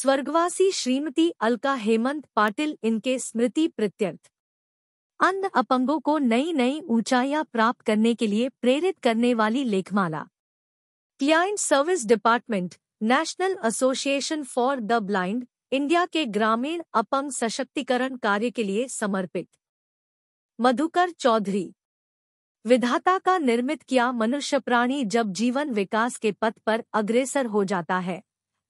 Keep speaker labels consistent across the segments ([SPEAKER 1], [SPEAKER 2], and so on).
[SPEAKER 1] स्वर्गवासी श्रीमती अलका हेमंत पाटिल इनके स्मृति प्रत्यर्थ अन्य अपंगों को नई नई ऊंचाइयां प्राप्त करने के लिए प्रेरित करने वाली लेखमाला client service department national association for the blind India के ग्रामीण अपंग सशक्तिकरण कार्य के लिए समर्पित मधुकर चौधरी विधाता का निर्मित किया मनुष्य प्राणी जब जीवन विकास के पथ पर अग्रेसर हो जाता है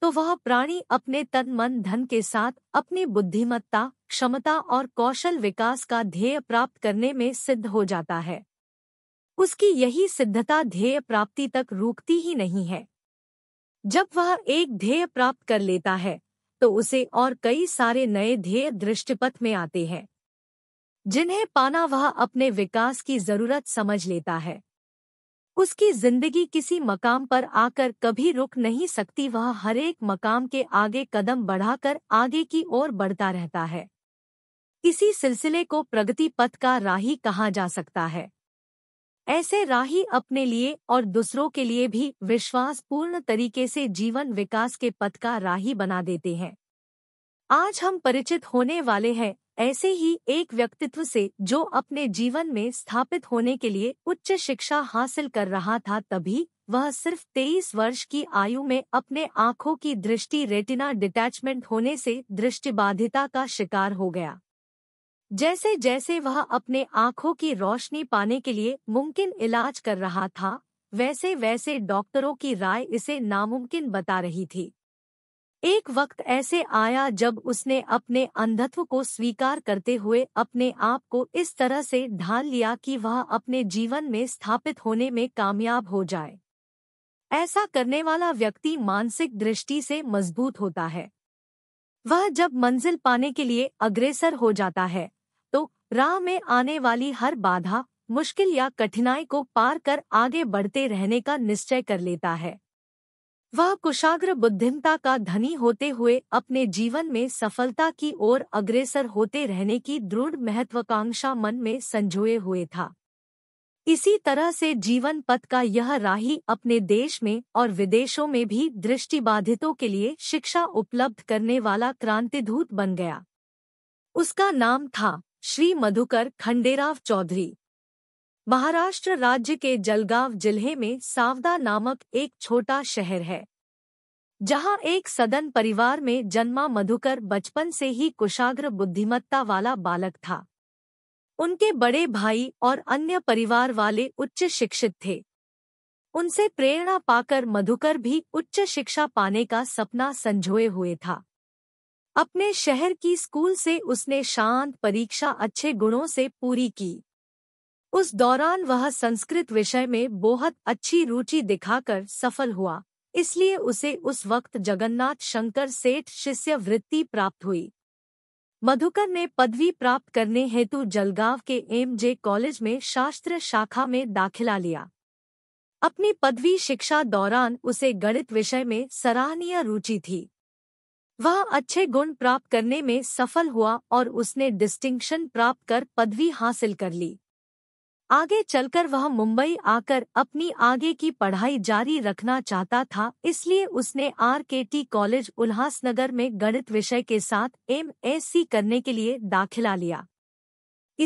[SPEAKER 1] तो वह प्राणी अपने तन मन धन के साथ अपनी बुद्धिमत्ता क्षमता और कौशल विकास का ध्येय प्राप्त करने में सिद्ध हो जाता है उसकी यही सिद्धता ध्येय प्राप्ति तक रोकती ही नहीं है जब वह एक ध्येय प्राप्त कर लेता है तो उसे और कई सारे नए ध्येय दृष्टिपथ में आते हैं जिन्हें पाना वह अपने विकास की जरूरत समझ लेता है उसकी जिंदगी किसी मकाम पर आकर कभी रुक नहीं सकती वह हर एक मकाम के आगे कदम बढ़ाकर आगे की ओर बढ़ता रहता है इसी सिलसिले को प्रगति पथ का राही कहा जा सकता है ऐसे राही अपने लिए और दूसरों के लिए भी विश्वासपूर्ण तरीके से जीवन विकास के पथ का राही बना देते हैं आज हम परिचित होने वाले हैं ऐसे ही एक व्यक्तित्व से जो अपने जीवन में स्थापित होने के लिए उच्च शिक्षा हासिल कर रहा था तभी वह सिर्फ 23 वर्ष की आयु में अपने आंखों की दृष्टि रेटिना डिटैचमेंट होने से दृष्टिबाधिता का शिकार हो गया जैसे जैसे वह अपने आंखों की रोशनी पाने के लिए मुमकिन इलाज कर रहा था वैसे वैसे डॉक्टरों की राय इसे नामुमकिन बता रही थी एक वक्त ऐसे आया जब उसने अपने अंधत्व को स्वीकार करते हुए अपने आप को इस तरह से ढाल लिया कि वह अपने जीवन में स्थापित होने में कामयाब हो जाए ऐसा करने वाला व्यक्ति मानसिक दृष्टि से मजबूत होता है वह जब मंजिल पाने के लिए अग्रेसर हो जाता है तो राह में आने वाली हर बाधा मुश्किल या कठिनाई को पार कर आगे बढ़ते रहने का निश्चय कर लेता है वह कुशाग्र बुद्धिमता का धनी होते हुए अपने जीवन में सफलता की ओर अग्रेसर होते रहने की दृढ़ महत्वाकांक्षा मन में संजोए हुए था इसी तरह से जीवन पथ का यह राही अपने देश में और विदेशों में भी दृष्टिबाधितों के लिए शिक्षा उपलब्ध करने वाला क्रांतिधूत बन गया उसका नाम था श्री मधुकर खंडेराव चौधरी महाराष्ट्र राज्य के जलगांव जिले में सावदा नामक एक छोटा शहर है जहां एक सदन परिवार में जन्मा मधुकर बचपन से ही कुशाग्र बुद्धिमत्ता वाला बालक था उनके बड़े भाई और अन्य परिवार वाले उच्च शिक्षित थे उनसे प्रेरणा पाकर मधुकर भी उच्च शिक्षा पाने का सपना संजोए हुए था अपने शहर की स्कूल से उसने शांत परीक्षा अच्छे गुणों से पूरी की उस दौरान वह संस्कृत विषय में बहुत अच्छी रुचि दिखाकर सफल हुआ इसलिए उसे उस वक्त जगन्नाथ शंकर सेठ शिष्य वृत्ति प्राप्त हुई मधुकर ने पदवी प्राप्त करने हेतु जलगांव के एम जे कॉलेज में शास्त्र शाखा में दाखिला लिया अपनी पदवी शिक्षा दौरान उसे गणित विषय में सराहनीय रुचि थी वह अच्छे गुण प्राप्त करने में सफल हुआ और उसने डिस्टिंक्शन प्राप्त कर पदवी हासिल कर ली आगे चलकर वह मुंबई आकर अपनी आगे की पढ़ाई जारी रखना चाहता था इसलिए उसने आरकेटी कॉलेज उल्हासनगर में गणित विषय के साथ एमएससी करने के लिए दाखिला लिया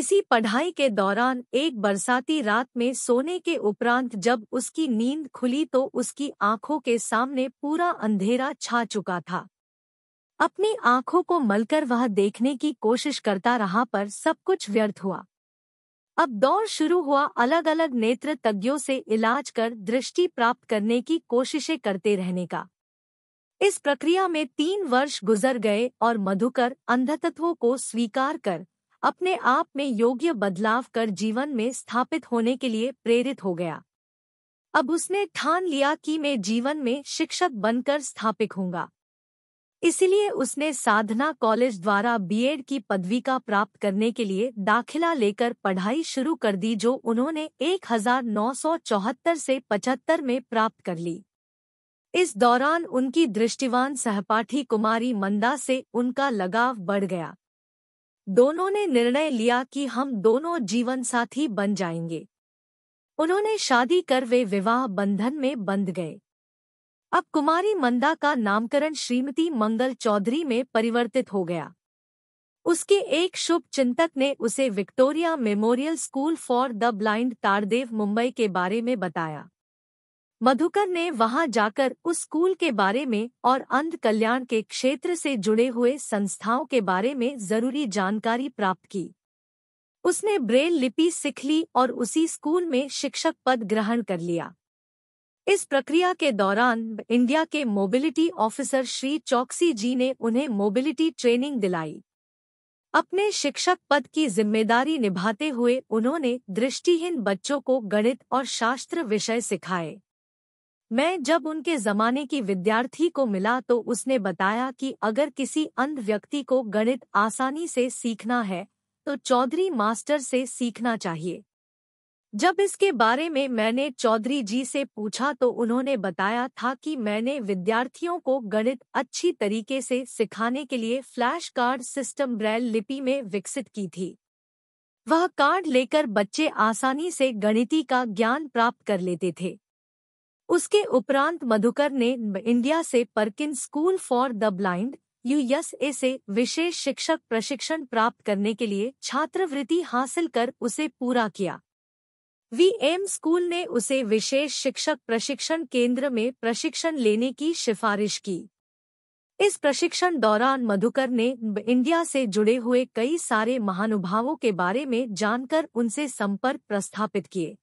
[SPEAKER 1] इसी पढ़ाई के दौरान एक बरसाती रात में सोने के उपरांत जब उसकी नींद खुली तो उसकी आंखों के सामने पूरा अंधेरा छा चुका था अपनी आंखों को मलकर वह देखने की कोशिश करता रहा पर सब कुछ व्यर्थ हुआ अब दौर शुरू हुआ अलग अलग नेत्र तज्ञों से इलाज कर दृष्टि प्राप्त करने की कोशिशें करते रहने का इस प्रक्रिया में तीन वर्ष गुजर गए और मधुकर अंधतत्वों को स्वीकार कर अपने आप में योग्य बदलाव कर जीवन में स्थापित होने के लिए प्रेरित हो गया अब उसने ठान लिया कि मैं जीवन में शिक्षक बनकर स्थापित होंगा इसलिए उसने साधना कॉलेज द्वारा बीएड की पदवी का प्राप्त करने के लिए दाखिला लेकर पढ़ाई शुरू कर दी जो उन्होंने 1974 से 75 में प्राप्त कर ली इस दौरान उनकी दृष्टिवान सहपाठी कुमारी मंदा से उनका लगाव बढ़ गया दोनों ने निर्णय लिया कि हम दोनों जीवन साथी बन जाएंगे उन्होंने शादी कर वे विवाह बंधन में बंध गए अब कुमारी मंदा का नामकरण श्रीमती मंगल चौधरी में परिवर्तित हो गया उसके एक शुभ चिंतक ने उसे Victoria Memorial school for the blind Tardeo Mumbai के बारे में बताया मधुकर ने वहां जाकर उस स्कूल के बारे में और अंध कल्याण के क्षेत्र से जुड़े हुए संस्थाओं के बारे में जरूरी जानकारी प्राप्त की उसने ब्रेल लिपि सीख ली और उसी स्कूल में शिक्षक पद ग्रहण कर लिया इस प्रक्रिया के दौरान इंडिया के मोबिलिटी ऑफिसर श्री चौकसी जी ने उन्हें मोबिलिटी ट्रेनिंग दिलाई अपने शिक्षक पद की जिम्मेदारी निभाते हुए उन्होंने दृष्टिहीन बच्चों को गणित और शास्त्र विषय सिखाए मैं जब उनके जमाने की विद्यार्थी को मिला तो उसने बताया कि अगर किसी अंध व्यक्ति को गणित आसानी से सीखना है तो चौधरी मास्टर से सीखना चाहिए जब इसके बारे में मैंने चौधरी जी से पूछा तो उन्होंने बताया था कि मैंने विद्यार्थियों को गणित अच्छी तरीके से सिखाने के लिए फ्लैश कार्ड सिस्टम ब्रेल लिपि में विकसित की थी वह कार्ड लेकर बच्चे आसानी से गणिती का ज्ञान प्राप्त कर लेते थे उसके उपरांत मधुकर ने इंडिया से Perkins school for the blind USA से विशेष शिक्षक प्रशिक्षण प्राप्त करने के लिए छात्रवृत्ति हासिल कर उसे पूरा किया वीएम स्कूल ने उसे विशेष शिक्षक प्रशिक्षण केंद्र में प्रशिक्षण लेने की सिफारिश की इस प्रशिक्षण दौरान मधुकर ने इंडिया से जुड़े हुए कई सारे महानुभावों के बारे में जानकर उनसे संपर्क प्रस्थापित किए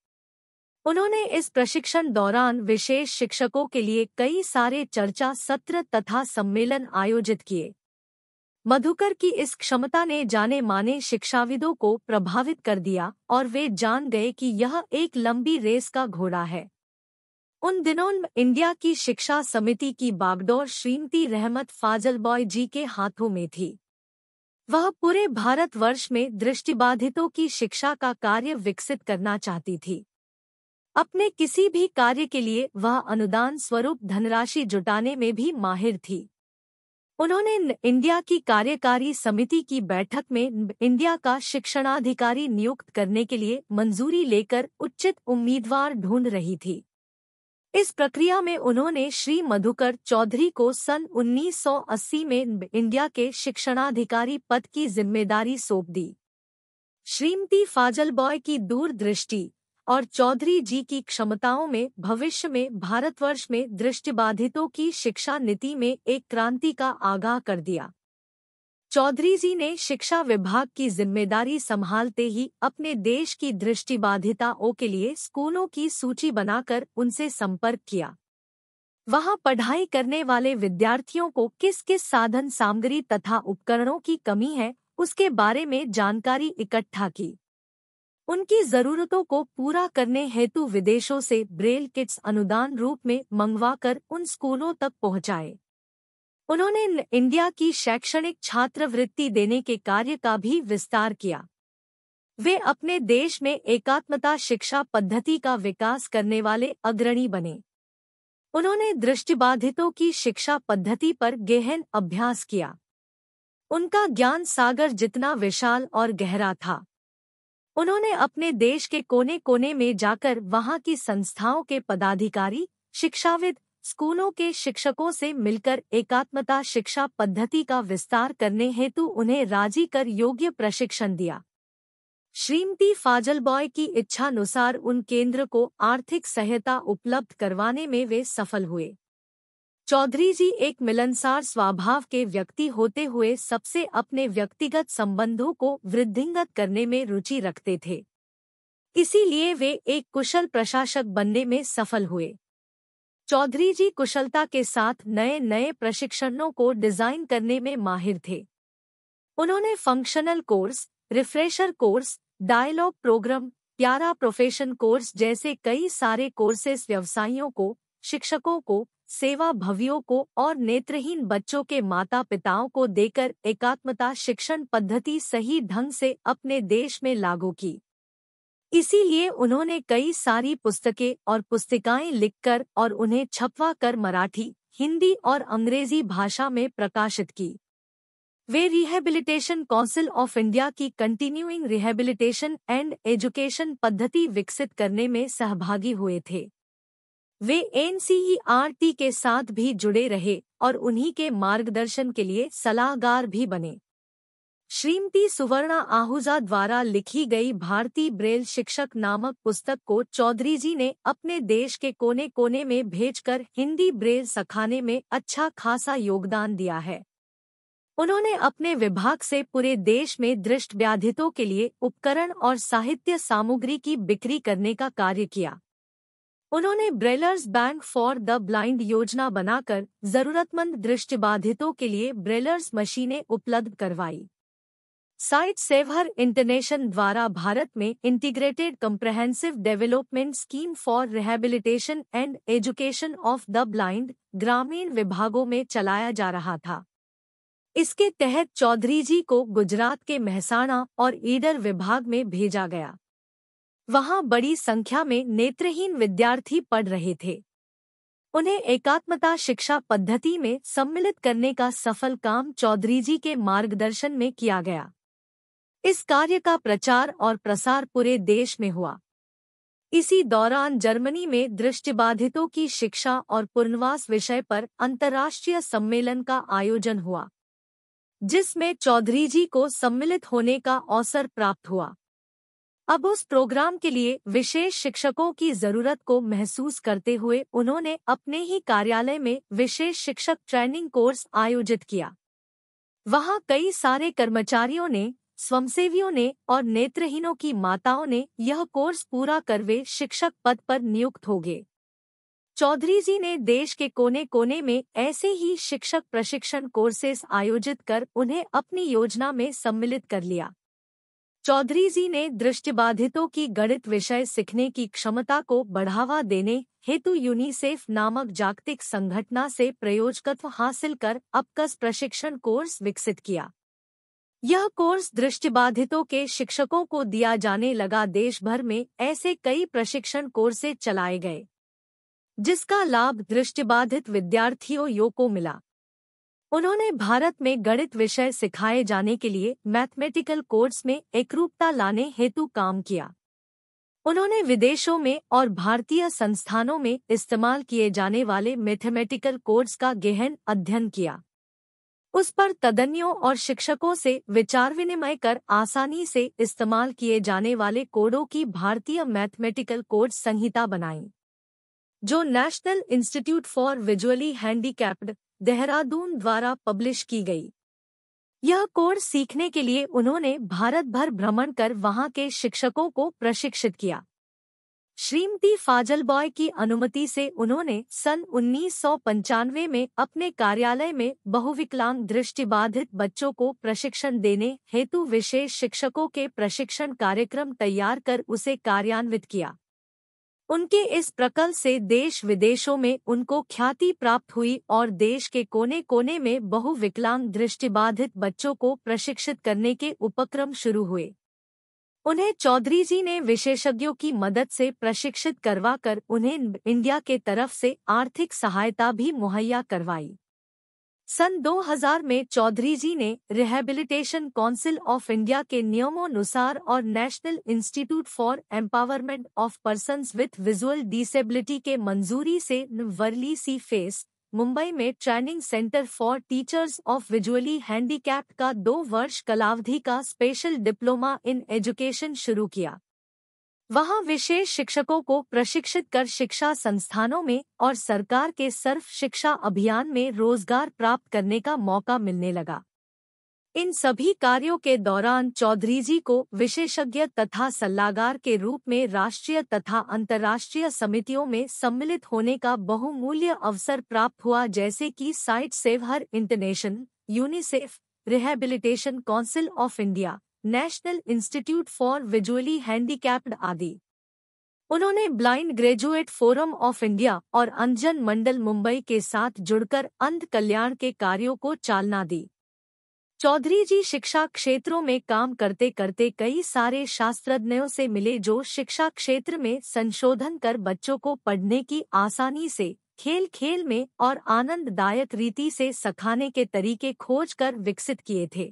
[SPEAKER 1] उन्होंने इस प्रशिक्षण दौरान विशेष शिक्षकों के लिए कई सारे चर्चा सत्र तथा सम्मेलन आयोजित किए मधुकर की इस क्षमता ने जाने माने शिक्षाविदों को प्रभावित कर दिया और वे जान गए कि यह एक लंबी रेस का घोड़ा है उन दिनों इंडिया की शिक्षा समिति की बागडोर श्रीमती रहमत फाजल बॉय जी के हाथों में थी वह पूरे भारतवर्ष में दृष्टिबाधितों की शिक्षा का कार्य विकसित करना चाहती थी अपने किसी भी कार्य के लिए वह अनुदान स्वरूप धनराशि जुटाने में भी माहिर थी उन्होंने इंडिया की कार्यकारी समिति की बैठक में इंडिया का शिक्षणाधिकारी नियुक्त करने के लिए मंजूरी लेकर उचित उम्मीदवार ढूंढ रही थी इस प्रक्रिया में उन्होंने श्री मधुकर चौधरी को सन 1980 में इंडिया के शिक्षणाधिकारी पद की जिम्मेदारी सौंप दी श्रीमती फाजल बॉय की दूरदृष्टि और चौधरी जी की क्षमताओं में भविष्य में भारतवर्ष में दृष्टिबाधितों की शिक्षा नीति में एक क्रांति का आगाह कर दिया चौधरी जी ने शिक्षा विभाग की जिम्मेदारी संभालते ही अपने देश की दृष्टिबाधिताओं के लिए स्कूलों की सूची बनाकर उनसे संपर्क किया वहां पढ़ाई करने वाले विद्यार्थियों को किस किस साधन सामग्री तथा उपकरणों की कमी है उसके बारे में जानकारी इकट्ठा की उनकी जरूरतों को पूरा करने हेतु विदेशों से ब्रेल किट्स अनुदान रूप में मंगवाकर उन स्कूलों तक पहुंचाए उन्होंने इंडिया की शैक्षणिक छात्रवृत्ति देने के कार्य का भी विस्तार किया वे अपने देश में एकात्मता शिक्षा पद्धति का विकास करने वाले अग्रणी बने उन्होंने दृष्टिबाधितों की शिक्षा पद्धति पर गहन अभ्यास किया उनका ज्ञान सागर जितना विशाल और गहरा था उन्होंने अपने देश के कोने कोने में जाकर वहां की संस्थाओं के पदाधिकारी शिक्षाविद स्कूलों के शिक्षकों से मिलकर एकात्मता शिक्षा पद्धति का विस्तार करने हेतु उन्हें राजी कर योग्य प्रशिक्षण दिया श्रीमती फाजल बॉय की इच्छानुसार उन केंद्र को आर्थिक सहायता उपलब्ध करवाने में वे सफल हुए चौधरी जी एक मिलनसार स्वभाव के व्यक्ति होते हुए सबसे अपने व्यक्तिगत संबंधों को वृद्धिंगत करने में रुचि रखते थे इसीलिए वे एक कुशल प्रशासक बनने में सफल हुए चौधरी जी कुशलता के साथ नए नए प्रशिक्षणों को डिजाइन करने में माहिर थे उन्होंने functional course refresher course dialogue programme प्यारा प्रोफेशन कोर्स जैसे कई सारे कोर्सेस व्यवसायियों को शिक्षकों को सेवा भवियों को और नेत्रहीन बच्चों के माता पिताओं को देकर एकात्मता शिक्षण पद्धति सही ढंग से अपने देश में लागू की इसीलिए उन्होंने कई सारी पुस्तकें और पुस्तिकाएं लिखकर और उन्हें छपवा कर मराठी हिंदी और अंग्रेजी भाषा में प्रकाशित की वे रिहेबिलिटेशन काउंसिल ऑफ इंडिया की कंटिन्यूइंग रिहेबिलिटेशन एंड एजुकेशन पद्धति विकसित करने में सहभागी हुए थे वे एनसीईआरटी के साथ भी जुड़े रहे और उन्हीं के मार्गदर्शन के लिए सलाहगार भी बने श्रीमती सुवर्णा आहूजा द्वारा लिखी गई भारतीय ब्रेल शिक्षक नामक पुस्तक को चौधरी जी ने अपने देश के कोने कोने में भेजकर हिंदी ब्रेल सखाने में अच्छा खासा योगदान दिया है उन्होंने अपने विभाग से पूरे देश में दृष्ट व्याधितों के लिए उपकरण और साहित्य सामग्री की बिक्री करने का कार्य किया उन्होंने braillers bank for the blind योजना बनाकर जरूरतमंद दृष्टिबाधितों के लिए ब्रेलर्स मशीनें उपलब्ध करवाई साइट सेवर इंटरनेशन द्वारा भारत में integrated comprehensive development scheme for rehabilitation and education of the blind ग्रामीण विभागों में चलाया जा रहा था इसके तहत चौधरी जी को गुजरात के महसाणा और ईडर विभाग में भेजा गया वहां बड़ी संख्या में नेत्रहीन विद्यार्थी पढ़ रहे थे उन्हें एकात्मता शिक्षा पद्धति में सम्मिलित करने का सफल काम चौधरी जी के मार्गदर्शन में किया गया इस कार्य का प्रचार और प्रसार पूरे देश में हुआ इसी दौरान जर्मनी में दृष्टिबाधितों की शिक्षा और पुनर्वास विषय पर अंतर्राष्ट्रीय सम्मेलन का आयोजन हुआ जिसमें चौधरी जी को सम्मिलित होने का अवसर प्राप्त हुआ अब उस प्रोग्राम के लिए विशेष शिक्षकों की जरूरत को महसूस करते हुए उन्होंने अपने ही कार्यालय में विशेष शिक्षक ट्रेनिंग कोर्स आयोजित किया वहां कई सारे कर्मचारियों ने स्वयंसेवियों ने और नेत्रहीनों की माताओं ने यह कोर्स पूरा कर वे शिक्षक पद पर नियुक्त हो गए चौधरी जी ने देश के कोने कोने में ऐसे ही शिक्षक प्रशिक्षण कोर्सेस आयोजित कर उन्हें अपनी योजना में सम्मिलित कर लिया चौधरी जी ने दृष्टिबाधितों की गणित विषय सीखने की क्षमता को बढ़ावा देने हेतु यूनिसेफ नामक जागतिक संगठना से प्रयोजकत्व हासिल कर अपकस प्रशिक्षण कोर्स विकसित किया यह कोर्स दृष्टिबाधितों के शिक्षकों को दिया जाने लगा देश भर में ऐसे कई प्रशिक्षण कोर्से चलाए गए जिसका लाभ दृष्टिबाधित विद्यार्थियों को मिला उन्होंने भारत में गणित विषय सिखाए जाने के लिए मैथमेटिकल कोर्स में एकरूपता लाने हेतु काम किया उन्होंने विदेशों में और भारतीय संस्थानों में इस्तेमाल किए जाने वाले मैथमेटिकल कोर्स का गहन अध्ययन किया उस पर तदन्यों और शिक्षकों से विचार विनिमय कर आसानी से इस्तेमाल किए जाने वाले कोडों की भारतीय मैथमेटिकल कोर्स संहिता बनाई जो national institute for visually handicapped Dehradun द्वारा पब्लिश की गई यह कोर्स सीखने के लिए उन्होंने भारत भर भ्रमण कर वहां के शिक्षकों को प्रशिक्षित किया श्रीमती फाजल बॉय की अनुमति से उन्होंने सन उन्नीस में अपने कार्यालय में बहुविकलांग दृष्टिबाधित बच्चों को प्रशिक्षण देने हेतु विशेष शिक्षकों के प्रशिक्षण कार्यक्रम तैयार कर उसे कार्यान्वित किया उनके इस प्रकल से देश विदेशों में उनको ख्याति प्राप्त हुई और देश के कोने कोने में बहुविकलांग दृष्टिबाधित बच्चों को प्रशिक्षित करने के उपक्रम शुरू हुए उन्हें चौधरी जी ने विशेषज्ञों की मदद से प्रशिक्षित करवाकर उन्हें इंडिया के तरफ से आर्थिक सहायता भी मुहैया करवाई सन 2000 में चौधरी जी ने रिहेबिलिटेशन काउंसिल ऑफ इंडिया के नियमों नुसार और national institute for empowerment of person with visual disability के मंजूरी से वर्ली सी फेस मुंबई में training centre for teachers of visually handicapped का दो वर्ष कलावधि का स्पेशल डिप्लोमा इन एजुकेशन शुरू किया वहां विशेष शिक्षकों को प्रशिक्षित कर शिक्षा संस्थानों में और सरकार के सर्व शिक्षा अभियान में रोजगार प्राप्त करने का मौका मिलने लगा इन सभी कार्यों के दौरान चौधरी जी को विशेषज्ञ तथा सलाहकार के रूप में राष्ट्रीय तथा अंतर्राष्ट्रीय समितियों में सम्मिलित होने का बहुमूल्य अवसर प्राप्त हुआ जैसे कि sight savers international UNICEF rehabilitation council of India national institute for visually handicapped आदि उन्होंने blind graduate forum of India और अंजन मंडल मुंबई के साथ जुड़कर अंध कल्याण के कार्यों को चालना दी चौधरी जी शिक्षा क्षेत्रों में काम करते करते कई सारे शास्त्रज्ञों से मिले जो शिक्षा क्षेत्र में संशोधन कर बच्चों को पढ़ने की आसानी से खेल खेल में और आनंददायक रीति से सखाने के तरीके खोज कर विकसित किए थे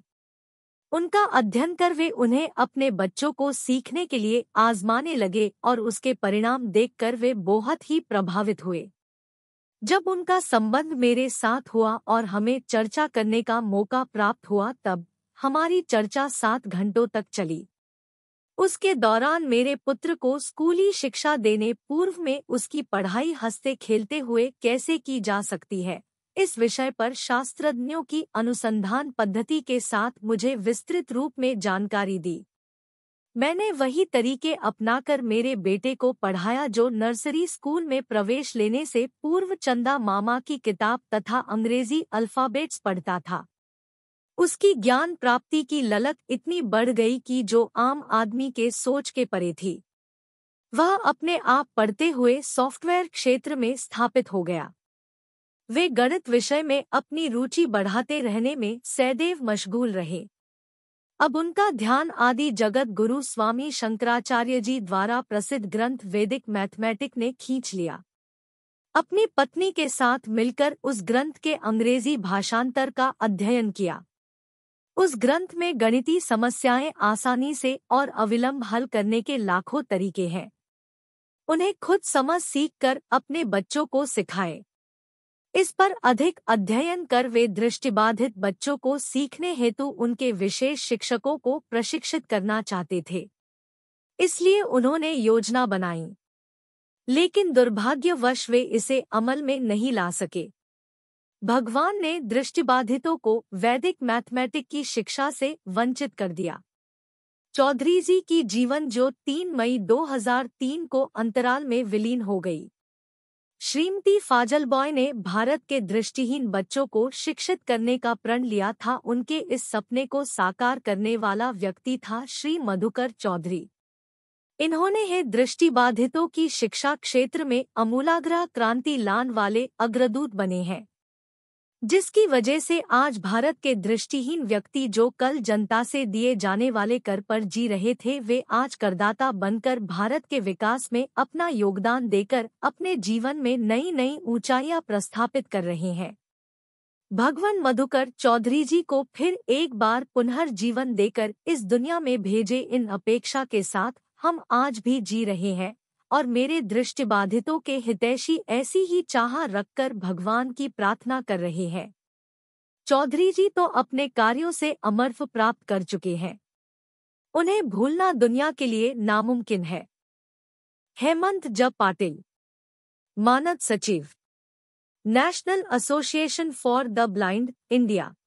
[SPEAKER 1] उनका अध्ययन कर वे उन्हें अपने बच्चों को सीखने के लिए आजमाने लगे और उसके परिणाम देखकर वे बहुत ही प्रभावित हुए जब उनका संबंध मेरे साथ हुआ और हमें चर्चा करने का मौका प्राप्त हुआ तब हमारी चर्चा सात घंटों तक चली उसके दौरान मेरे पुत्र को स्कूली शिक्षा देने पूर्व में उसकी पढ़ाई हंसते खेलते हुए कैसे की जा सकती है इस विषय पर शास्त्रज्ञों की अनुसंधान पद्धति के साथ मुझे विस्तृत रूप में जानकारी दी मैंने वही तरीके अपनाकर मेरे बेटे को पढ़ाया जो नर्सरी स्कूल में प्रवेश लेने से पूर्व चंदा मामा की किताब तथा अंग्रेजी अल्फाबेट्स पढ़ता था उसकी ज्ञान प्राप्ति की ललक इतनी बढ़ गई कि जो आम आदमी के सोच के परे थी वह अपने आप पढ़ते हुए सॉफ्टवेयर क्षेत्र में स्थापित हो गया वे गणित विषय में अपनी रुचि बढ़ाते रहने में सहदेव मशगूल रहे अब उनका ध्यान आदि जगत गुरु स्वामी शंकराचार्य जी द्वारा प्रसिद्ध ग्रंथ वैदिक मैथमेटिक ने खींच लिया अपनी पत्नी के साथ मिलकर उस ग्रंथ के अंग्रेजी भाषांतर का अध्ययन किया उस ग्रंथ में गणितीय समस्याएं आसानी से और अविलंब हल करने के लाखों तरीके हैं उन्हें खुद समझ सीख कर अपने बच्चों को सिखाए इस पर अधिक अध्ययन कर वे दृष्टिबाधित बच्चों को सीखने हेतु उनके विशेष शिक्षकों को प्रशिक्षित करना चाहते थे इसलिए उन्होंने योजना बनाई लेकिन दुर्भाग्यवश वे इसे अमल में नहीं ला सके भगवान ने दृष्टिबाधितों को वैदिक मैथमेटिक की शिक्षा से वंचित कर दिया चौधरी जी की जीवन जो 3 मई 2003 को अंतराल में विलीन हो गई श्रीमती फाजल बॉय ने भारत के दृष्टिहीन बच्चों को शिक्षित करने का प्रण लिया था उनके इस सपने को साकार करने वाला व्यक्ति था श्री मधुकर चौधरी इन्होंने है दृष्टिबाधितों की शिक्षा क्षेत्र में अमूलाग्रह क्रांति लान वाले अग्रदूत बने हैं जिसकी वजह से आज भारत के दृष्टिहीन व्यक्ति जो कल जनता से दिए जाने वाले कर पर जी रहे थे वे आज करदाता बनकर भारत के विकास में अपना योगदान देकर अपने जीवन में नई नई ऊंचाइयां प्रस्थापित कर रहे हैं भगवान मधुकर चौधरी जी को फिर एक बार पुनर्जीवन देकर इस दुनिया में भेजे इन अपेक्षा के साथ हम आज भी जी रहे हैं और मेरे दृष्टिबाधितों के हितैषी ऐसी ही चाह रखकर भगवान की प्रार्थना कर रहे हैं चौधरी जी तो अपने कार्यों से अमर्फ प्राप्त कर चुके हैं उन्हें भूलना दुनिया के लिए नामुमकिन है हेमंत जब पाटिल मानद सचिव national association for the blind India